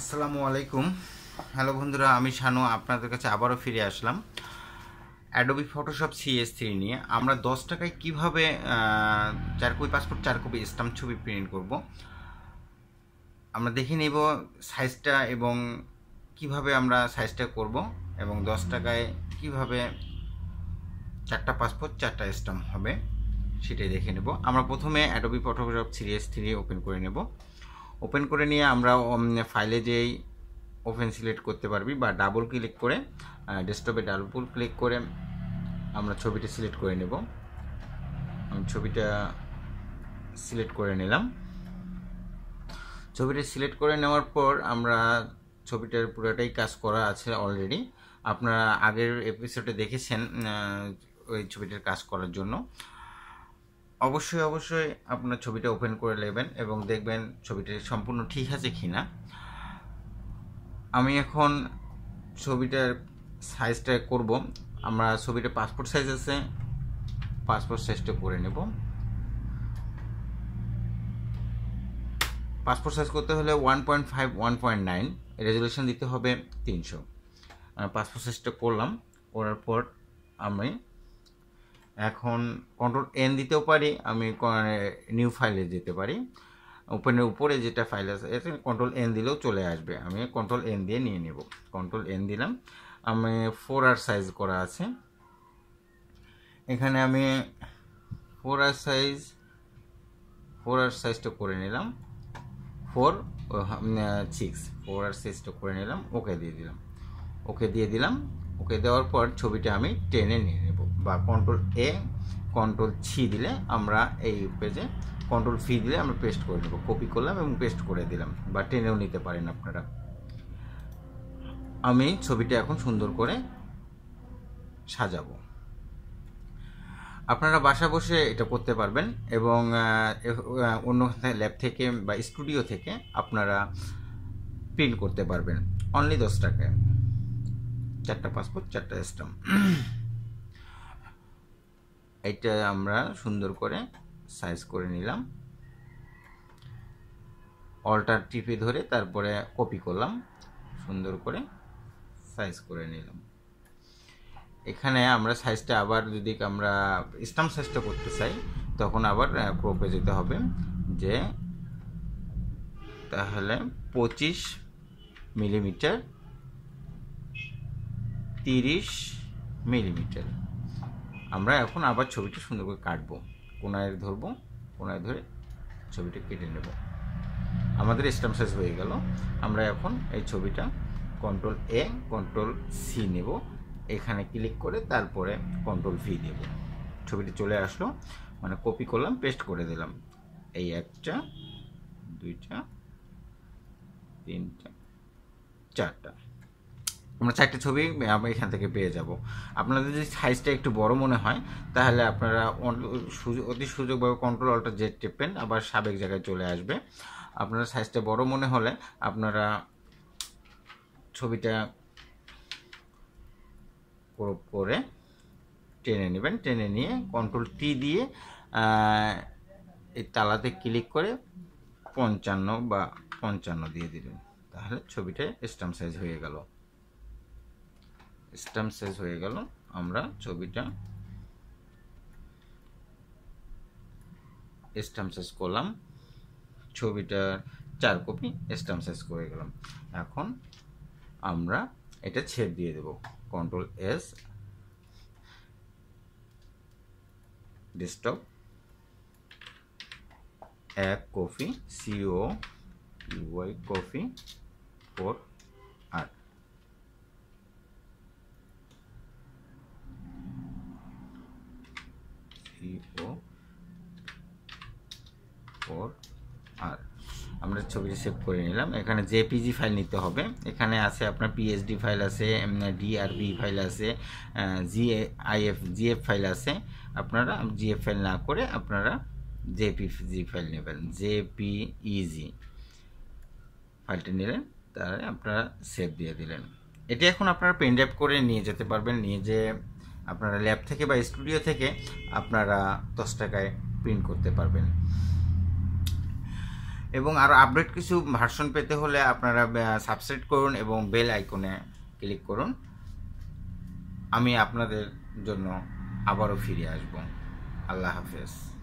আসসালামু আলাইকুম হ্যালো বন্ধুরা আমি শানু আপনাদের কাছে আবারও ফিরে আসলাম অ্যাডোবি ফটোশপ সিএস থ্রি নিয়ে আমরা দশ টাকায় কীভাবে চার কপি পাসপোর্ট চার কপি স্টাম্প ছবি প্রিন্ট করব আমরা দেখে নেব সাইজটা এবং কিভাবে আমরা সাইজটা করব এবং দশ টাকায় কিভাবে চারটা পাসপোর্ট চারটা স্টাম্প হবে সেটাই দেখে নেব আমরা প্রথমে অ্যাডোবি ফটোশপ সিরিয়াস থ্রি ওপেন করে নেব ওপেন করে নিয়ে আমরা ফাইলে যেই ওপেন সিলেক্ট করতে পারবি বা ডাবল ক্লিক করে ডেস্কটপে ডাবল ক্লিক করে আমরা ছবিটা সিলেক্ট করে নেব আমি ছবিটা সিলেক্ট করে নিলাম ছবিটা সিলেক্ট করে নেওয়ার পর আমরা ছবিটার পুরোটাই কাজ করা আছে অলরেডি আপনারা আগের এপিসোডে দেখেছেন ওই ছবিটার কাজ করার জন্য অবশ্যই অবশ্যই আপনার ছবিটা ওপেন করে নেবেন এবং দেখবেন ছবিটা সম্পূর্ণ ঠিক আছে কি না আমি এখন ছবিটার সাইজটা করব আমরা ছবিটা পাসপোর্ট সাইজ আছে পাসপোর্ট সাইজটা করে নেব পাসপোর্ট সাইজ করতে হলে one point five one point nine resolution দিতে হবে তিনশো পাসপোর্ট সাইজটা করলাম করার পর আমি এখন কন্ট্রোল এন দিতেও পারি আমি নিউ ফাইলে যেতে পারি ওপেনের উপরে যেটা ফাইল আছে কন্ট্রোল এন দিলেও চলে আসবে আমি কন্ট্রোল এন দিয়ে নিয়ে নেব কন্ট্রোল এন দিলাম আমি ফোর আর সাইজ করা আছে এখানে আমি four R size four R সাইজটা করে নিলাম ফোর সিক্স ফোর আর সাইজটা করে নিলাম ওকে দিয়ে দিলাম ওকে দিয়ে দিলাম ওকে দেওয়ার পর ছবিটা আমি টেনে নিয়ে নেব বা কন্ট্রোল এ কন্ট্রোল ছি দিলে আমরা এই পেজে কন্ট্রোল ফি দিলে আমরা পেস্ট করে নেব কপি করলাম এবং পেস্ট করে দিলাম বা টেনেও নিতে পারেন আপনারা আমি ছবিটা এখন সুন্দর করে সাজাবো আপনারা বাসা বসে এটা করতে পারবেন এবং অন্য ল্যাব থেকে বা স্টুডিও থেকে আপনারা প্রিন্ট করতে পারবেন অনলি দশ টাকায় চারটা পাসপোর্ট চারটা স্টাম্প এটা আমরা সুন্দর করে সাইজ করে নিলাম অল্টার টিপে ধরে তারপরে কপি করলাম সুন্দর করে সাইজ করে নিলাম এখানে আমরা সাইজটা আবার যদি আমরা স্টাম্প সাইজটা করতে চাই তখন আবার ক্রোপে যেতে হবে যে তাহলে পঁচিশ মিলিমিটার তিরিশ মিলিমিটার আমরা এখন আবার ছবিটা সুন্দর করে কাটবো কোনায় ধরবো কোনায় ধরে ছবিটা কেটে নেব আমাদের স্ট্যাম্প সাইজ হয়ে গেল আমরা এখন এই ছবিটা কন্ট্রোল এ কন্ট্রোল সি নেব এখানে ক্লিক করে তারপরে কন্ট্রোল ভি দেব ছবিটি চলে আসলো মানে কপি করলাম পেস্ট করে দিলাম এই একটা দুইটা তিনটা চারটা আমরা চারটে ছবি আমরা এখান থেকে পেয়ে যাব আপনাদের যদি সাইজটা একটু বড় মনে হয় তাহলে আপনারা অতি সুযোগভাবে কন্ট্রোল অল্টার জেড টেপেন আবার সাবেক জায়গায় চলে আসবে আপনার সাইজটা বড় মনে হলে আপনারা ছবিটা ক্রপ করে টেনে নেবেন টেনে নিয়ে কন্ট্রোল টি দিয়ে এই তালাতে ক্লিক করে পঞ্চান্ন বা পঞ্চান্ন দিয়ে দিলেন তাহলে ছবিটা স্টাম্প সাইজ হয়ে গেল স্ট্যাম্প শেষ হয়ে গেল আমরা ছবিটা স্ট্যাম্প শেষ করলাম ছবিটার চার কপি স্ট্যাম্প শেষ করে গেলাম এখন আমরা এটা ছেড় দিয়ে দেব কন্ট্রোল এস ডেস্কটপ এক কপি সিও ইউআই কপি ফোর আট ফোর আর আমরা ছবিটি সেভ করে নিলাম এখানে জেপিজি ফাইল নিতে হবে এখানে আছে আপনার পিএইচডি ফাইল আছে ডিআরবি ফাইল আছে এফ আইএফ জিএফ ফাইল আছে আপনারা জিএফ ফাইল না করে আপনারা জেপিজি ফাইল নেবেন জেপিইজি ফাইলটি e নিলেন তাহলে আপনারা সেভ দিয়ে দিলেন এটি এখন আপনারা পেন ড্রাইভ করে নিয়ে যেতে পারবেন নিয়ে যে আপনারা ল্যাব থেকে বা স্টুডিও থেকে আপনারা দশ টাকায় প্রিন্ট করতে পারবেন এবং আরও আপডেট কিছু ভার্সন পেতে হলে আপনারা সাবস্ক্রাইব করুন এবং বেল আইকনে ক্লিক করুন আমি আপনাদের জন্য আবারও ফিরে আসব আল্লাহ হাফেজ